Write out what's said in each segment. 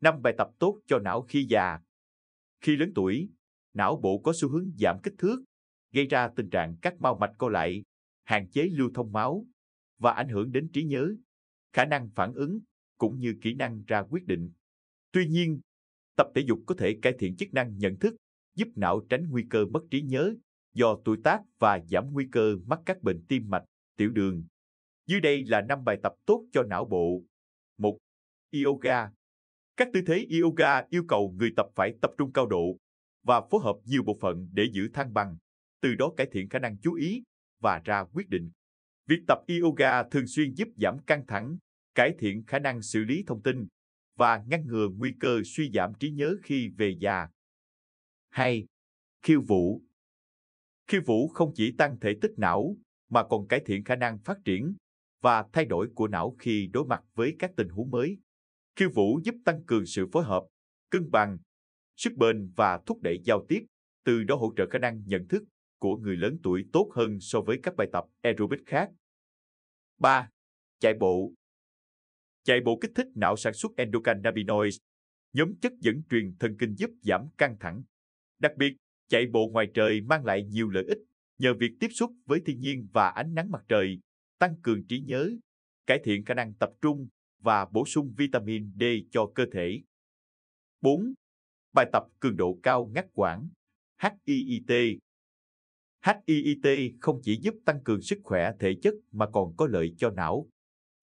năm bài tập tốt cho não khi già. Khi lớn tuổi, não bộ có xu hướng giảm kích thước, gây ra tình trạng các mao mạch co lại, hạn chế lưu thông máu và ảnh hưởng đến trí nhớ, khả năng phản ứng cũng như kỹ năng ra quyết định. Tuy nhiên, tập thể dục có thể cải thiện chức năng nhận thức, giúp não tránh nguy cơ mất trí nhớ do tuổi tác và giảm nguy cơ mắc các bệnh tim mạch, tiểu đường. Dưới đây là 5 bài tập tốt cho não bộ. 1. Yoga các tư thế yoga yêu cầu người tập phải tập trung cao độ và phối hợp nhiều bộ phận để giữ thăng bằng, từ đó cải thiện khả năng chú ý và ra quyết định. Việc tập yoga thường xuyên giúp giảm căng thẳng, cải thiện khả năng xử lý thông tin và ngăn ngừa nguy cơ suy giảm trí nhớ khi về già. Hay, Khiêu vũ Khiêu vũ không chỉ tăng thể tích não mà còn cải thiện khả năng phát triển và thay đổi của não khi đối mặt với các tình huống mới khiêu vũ giúp tăng cường sự phối hợp cân bằng sức bền và thúc đẩy giao tiếp từ đó hỗ trợ khả năng nhận thức của người lớn tuổi tốt hơn so với các bài tập aerobic khác 3. Chạy bộ Chạy bộ kích thích não sản xuất endocannabinoids, nhóm chất dẫn truyền thần kinh giúp giảm căng thẳng. Đặc biệt, chạy bộ ngoài trời mang lại nhiều lợi ích nhờ việc tiếp xúc với thiên nhiên và ánh nắng mặt trời, tăng cường trí nhớ, cải thiện khả năng tập trung, và bổ sung vitamin D cho cơ thể. 4. Bài tập cường độ cao ngắt quãng HIIT HIIT không chỉ giúp tăng cường sức khỏe thể chất mà còn có lợi cho não.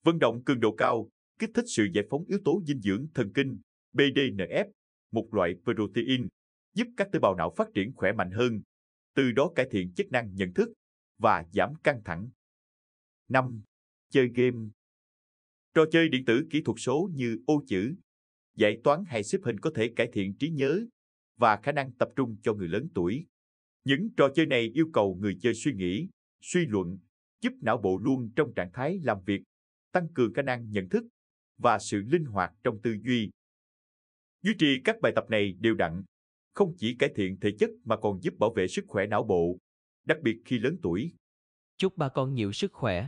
Vận động cường độ cao kích thích sự giải phóng yếu tố dinh dưỡng thần kinh BDNF, một loại protein, giúp các tế bào não phát triển khỏe mạnh hơn, từ đó cải thiện chức năng nhận thức và giảm căng thẳng. 5. Chơi game Trò chơi điện tử kỹ thuật số như ô chữ, giải toán hay xếp hình có thể cải thiện trí nhớ và khả năng tập trung cho người lớn tuổi. Những trò chơi này yêu cầu người chơi suy nghĩ, suy luận, giúp não bộ luôn trong trạng thái làm việc, tăng cường khả năng nhận thức và sự linh hoạt trong tư duy. Duy trì các bài tập này đều đặn, không chỉ cải thiện thể chất mà còn giúp bảo vệ sức khỏe não bộ, đặc biệt khi lớn tuổi. Chúc bà con nhiều sức khỏe.